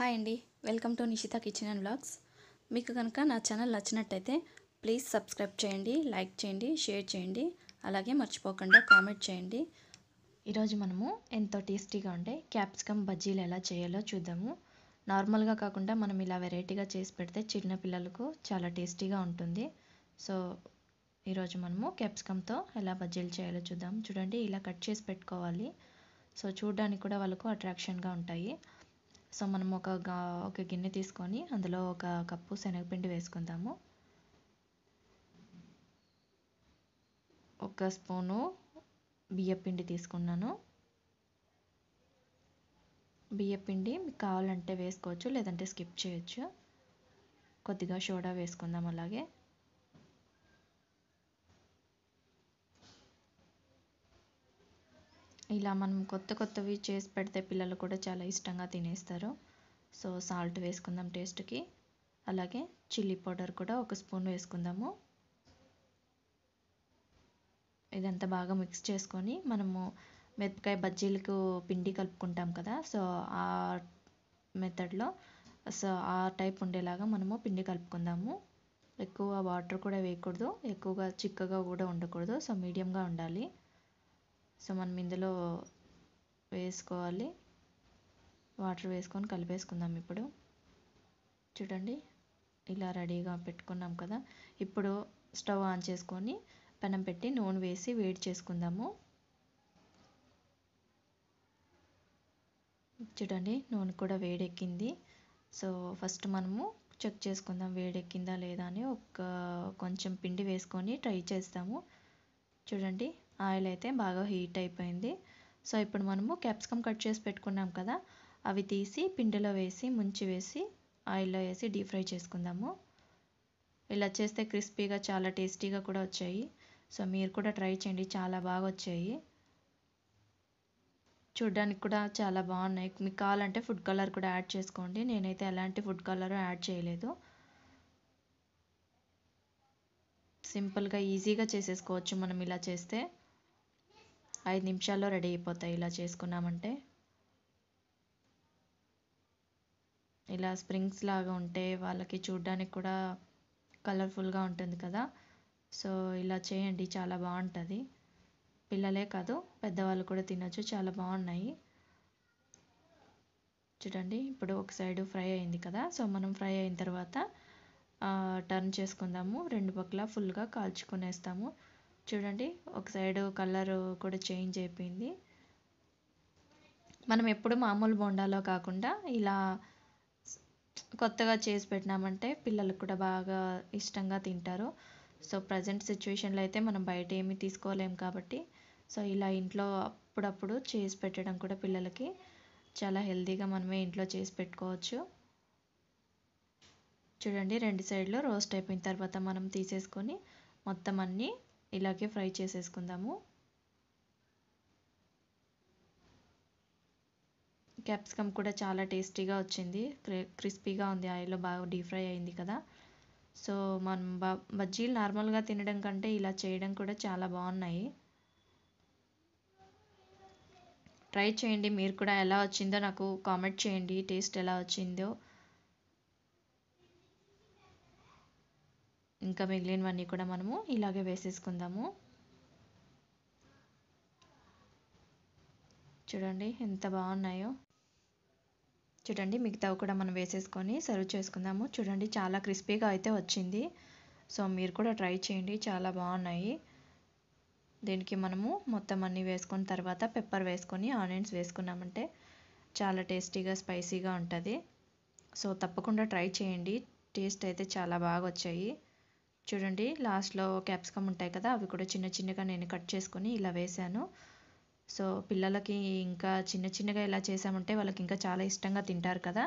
hi అండి welcome to Nishita kitchen and blogs మీకు కనుక నా ఛానల్ నచ్చినట్టయితే ప్లీజ్ సబ్స్క్రైబ్ చేయండి లైక్ చేయండి షేర్ చేయండి అలాగే మర్చిపోకుండా కామెంట్ చేయండి ఈరోజు మనము ఎంతో టేస్టీగా ఉండే క్యాప్సికమ్ బజ్జీలు ఎలా చేయాలో చూద్దాము నార్మల్గా కాకుండా మనం ఇలా వెరైటీగా చేసి పెడితే చిన్నపిల్లలకు చాలా టేస్టీగా ఉంటుంది సో ఈరోజు మనము క్యాప్సికమ్తో ఎలా బజ్జీలు చేయాలో చూద్దాం చూడండి ఇలా కట్ చేసి పెట్టుకోవాలి సో చూడడానికి కూడా వాళ్ళకు అట్రాక్షన్గా ఉంటాయి సో మనం ఒక ఒక గిన్నె తీసుకొని అందులో ఒక కప్పు శనగపిండి వేసుకుందాము ఒక స్పూను బియ్యపిండి తీసుకున్నాను బియ్యపిండి మీకు కావాలంటే వేసుకోవచ్చు లేదంటే స్కిప్ చేయొచ్చు కొద్దిగా సోడా వేసుకుందాం అలాగే ఇలా మనం కొత్త కొత్తవి చేసి పెడితే పిల్లలు కూడా చాలా ఇష్టంగా తినేస్తారు సో సాల్ట్ వేసుకుందాం టేస్ట్కి అలాగే చిల్లీ పౌడర్ కూడా ఒక స్పూన్ వేసుకుందాము ఇదంతా బాగా మిక్స్ చేసుకొని మనము మిరపకాయ బజ్జీలకు పిండి కలుపుకుంటాం కదా సో ఆ మెథడ్లో సో ఆ టైప్ ఉండేలాగా మనము పిండి కలుపుకుందాము ఎక్కువ వాటర్ కూడా వేయకూడదు ఎక్కువగా చిక్కగా కూడా ఉండకూడదు సో మీడియంగా ఉండాలి సో మనం ఇందులో వేసుకోవాలి వాటర్ వేసుకొని కలిపేసుకుందాం ఇప్పుడు చూడండి ఇలా రెడీగా పెట్టుకున్నాం కదా ఇప్పుడు స్టవ్ ఆన్ చేసుకొని పెనం పెట్టి నూనె వేసి వేడి చేసుకుందాము చూడండి నూనె కూడా వేడెక్కింది సో ఫస్ట్ మనము చెక్ చేసుకుందాం వేడెక్కిందా లేదా అని ఒక కొంచెం పిండి వేసుకొని ట్రై చేస్తాము చూడండి ఆయిల్ అయితే బాగా హీట్ అయిపోయింది సో ఇప్పుడు మనము క్యాప్సికమ్ కట్ చేసి పెట్టుకున్నాం కదా అవి తీసి పిండిలో వేసి ముంచి వేసి ఆయిల్లో వేసి డీప్ ఫ్రై చేసుకుందాము ఇలా చేస్తే క్రిస్పీగా చాలా టేస్టీగా కూడా వచ్చాయి సో మీరు కూడా ట్రై చేయండి చాలా బాగా వచ్చాయి చూడ్డానికి కూడా చాలా బాగున్నాయి మీకు కావాలంటే ఫుడ్ కలర్ కూడా యాడ్ చేసుకోండి నేనైతే ఎలాంటి ఫుడ్ కలర్ యాడ్ చేయలేదు సింపుల్గా ఈజీగా చేసేసుకోవచ్చు మనం ఇలా చేస్తే ఐదు నిమిషాల్లో రెడీ అయిపోతాయి ఇలా చేసుకున్నామంటే ఇలా స్ప్రింగ్స్ లాగా ఉంటే వాళ్ళకి చూడడానికి కూడా కలర్ఫుల్గా ఉంటుంది కదా సో ఇలా చేయండి చాలా బాగుంటుంది పిల్లలే కాదు పెద్దవాళ్ళు కూడా తినచ్చు చాలా బాగున్నాయి చూడండి ఇప్పుడు ఒక సైడ్ ఫ్రై అయింది కదా సో మనం ఫ్రై అయిన తర్వాత టర్న్ చేసుకుందాము రెండు పక్కల ఫుల్గా కాల్చుకునేస్తాము చూడండి ఒక సైడ్ కలర్ కూడా చేంజ్ అయిపోయింది మనం ఎప్పుడు మామూలు బోండాలో కాకుండా ఇలా కొత్తగా చేసి పెట్టినామంటే పిల్లలు కూడా బాగా ఇష్టంగా తింటారు సో ప్రజెంట్ సిచ్యువేషన్లో అయితే మనం బయట ఏమి తీసుకోలేము కాబట్టి సో ఇలా ఇంట్లో అప్పుడప్పుడు చేసి పెట్టడం కూడా పిల్లలకి చాలా హెల్తీగా మనమే ఇంట్లో చేసి పెట్టుకోవచ్చు చూడండి రెండు సైడ్లు రోస్ట్ అయిపోయిన తర్వాత మనం తీసేసుకొని మొత్తం అన్నీ ఇలాగే ఫ్రై చేసేసుకుందాము క్యాప్సికమ్ కూడా చాలా టేస్టీగా వచ్చింది క్రిస్పీగా ఉంది ఆయిల్లో బాగా డీప్ ఫ్రై అయింది కదా సో మనం బజ్జీలు నార్మల్గా తినడం కంటే ఇలా చేయడం కూడా చాలా బాగున్నాయి ట్రై చేయండి మీరు కూడా ఎలా వచ్చిందో నాకు కామెంట్ చేయండి టేస్ట్ ఎలా వచ్చిందో ఇంకా మిగిలినవన్నీ కూడా మనము ఇలాగే వేసేసుకుందాము చూడండి ఎంత బాగున్నాయో చూడండి మిగతావి కూడా మనం వేసేసుకొని సర్వ్ చేసుకుందాము చూడండి చాలా క్రిస్పీగా అయితే వచ్చింది సో మీరు కూడా ట్రై చేయండి చాలా బాగున్నాయి దీనికి మనము మొత్తం అన్నీ వేసుకున్న తర్వాత పెప్పర్ వేసుకొని ఆనియన్స్ వేసుకున్నామంటే చాలా టేస్టీగా స్పైసీగా ఉంటుంది సో తప్పకుండా ట్రై చేయండి టేస్ట్ అయితే చాలా బాగా వచ్చాయి చూడండి లాస్ట్లో క్యాప్సికమ్ ఉంటాయి కదా అవి కూడా చిన్న చిన్నగా నేను కట్ చేసుకొని ఇలా వేశాను సో పిల్లలకి ఇంకా చిన్న చిన్నగా ఇలా చేసామంటే వాళ్ళకి ఇంకా చాలా ఇష్టంగా తింటారు కదా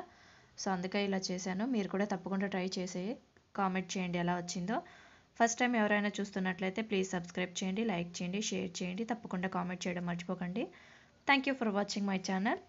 సో అందుకే ఇలా చేశాను మీరు కూడా తప్పకుండా ట్రై చేసి కామెంట్ చేయండి ఎలా వచ్చిందో ఫస్ట్ టైం ఎవరైనా చూస్తున్నట్లయితే ప్లీజ్ సబ్స్క్రైబ్ చేయండి లైక్ చేయండి షేర్ చేయండి తప్పకుండా కామెంట్ చేయడం మర్చిపోకండి thank you for watching my channel